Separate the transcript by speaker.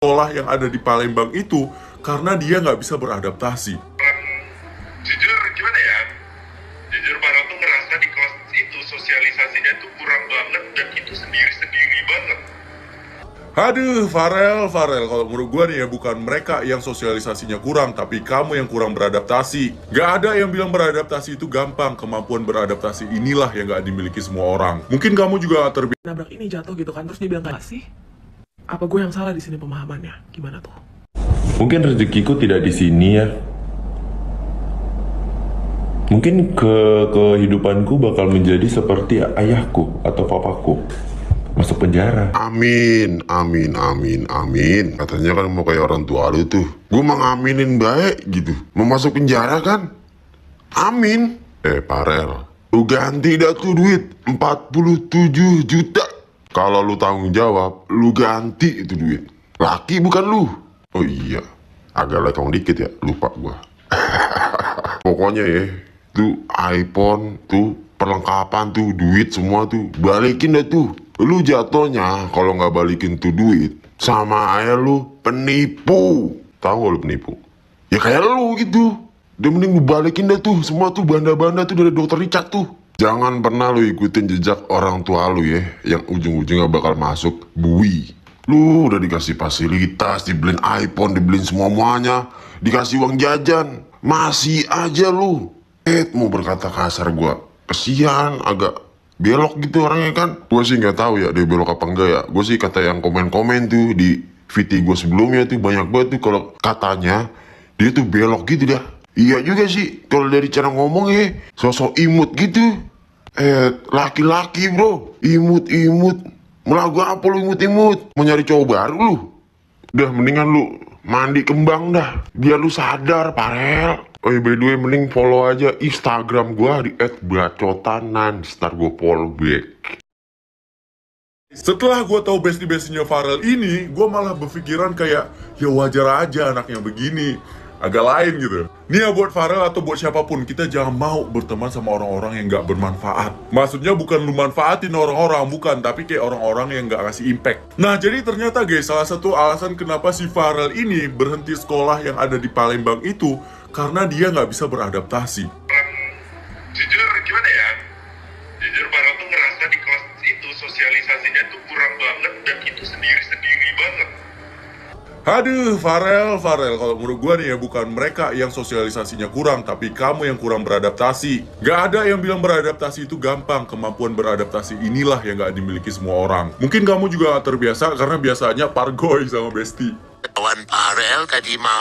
Speaker 1: sekolah yang ada di Palembang itu karena dia nggak bisa beradaptasi. Jujur gimana ya? Jujur Barat tuh ngerasa di kelas itu sosialisasinya tuh kurang banget dan itu sendiri-sendiri banget. Aduh, Farel, Farel, kalau menurut gue nih ya bukan mereka yang sosialisasinya kurang, tapi kamu yang kurang beradaptasi. Gak ada yang bilang beradaptasi itu gampang, kemampuan beradaptasi inilah yang gak dimiliki semua orang. Mungkin kamu juga terbiasa nabrak ini jatuh gitu kan, terus dia bilang kasih apa gue yang salah di sini
Speaker 2: pemahamannya gimana tuh
Speaker 1: mungkin rezekiku tidak di sini ya
Speaker 2: mungkin ke kehidupanku bakal menjadi seperti ayahku atau papaku masuk penjara. Amin, amin, amin, amin. Katanya kan mau kayak orang tua lu tuh. Gue mengaminin baik gitu. Mau masuk penjara kan? Amin. Eh, Parel. Lu ganti dah tuh duit. 47 juta kalau lu tanggung jawab, lu ganti itu duit. Laki bukan lu. Oh iya, agak lekong dikit ya, lupa gua. Pokoknya ya, tuh iPhone, tuh perlengkapan tuh, duit semua tuh, balikin deh tuh. Lu jatuhnya kalau nggak balikin tuh duit, sama ayah lu penipu. Tahu gak lu penipu? Ya kayak lu gitu. Dia mending lu balikin deh tuh, semua tuh banda-banda tuh dari dokter Richard tuh. Jangan pernah lu ikutin jejak orang tua lu ya, yang ujung-ujungnya bakal masuk bui. Lu udah dikasih fasilitas, dibeliin iPhone, dibeliin semua-muanya, dikasih uang jajan, masih aja lu. Eh mau berkata kasar gua, kesian agak belok gitu orangnya kan. Gue sih gak tahu ya dia belok apa enggak ya. Gue sih kata yang komen-komen tuh di VT gue sebelumnya tuh banyak banget tuh kalau katanya dia tuh belok gitu dah Iya juga sih, kalau dari cara ngomongnya, sosok imut gitu. Eh, laki-laki bro, imut-imut. Melagu apa lu imut-imut? Mau nyari cowok baru lu? Udah, mendingan lu mandi kembang dah. Biar lu sadar, parel. Oh ya, by the way, mending follow aja Instagram gua di @bacotanan, star gua polback. Setelah
Speaker 1: gue tahu bestie bestinya Farel
Speaker 2: ini, gue malah berpikiran
Speaker 1: kayak ya wajar aja anaknya begini, agak lain gitu. Nih ya buat Farel atau buat siapapun, kita jangan mau berteman sama orang-orang yang gak bermanfaat. Maksudnya bukan lu manfaatin orang-orang, bukan. Tapi kayak orang-orang yang gak kasih impact. Nah, jadi ternyata guys, salah satu alasan kenapa si Farel ini berhenti sekolah yang ada di Palembang itu, karena dia gak bisa beradaptasi. Jujur, gimana ya? Jujur, Farel tuh ngerasa di kelas itu sosialisasinya tuh kurang banget dan itu sendiri Aduh, Farel, Farel, kalau menurut gue nih ya, bukan mereka yang sosialisasinya kurang, tapi kamu yang kurang beradaptasi. Gak ada yang bilang beradaptasi itu gampang, kemampuan beradaptasi inilah yang gak dimiliki semua orang. Mungkin kamu juga terbiasa karena biasanya pargoy sama Besti. Kawan Farel tadi mau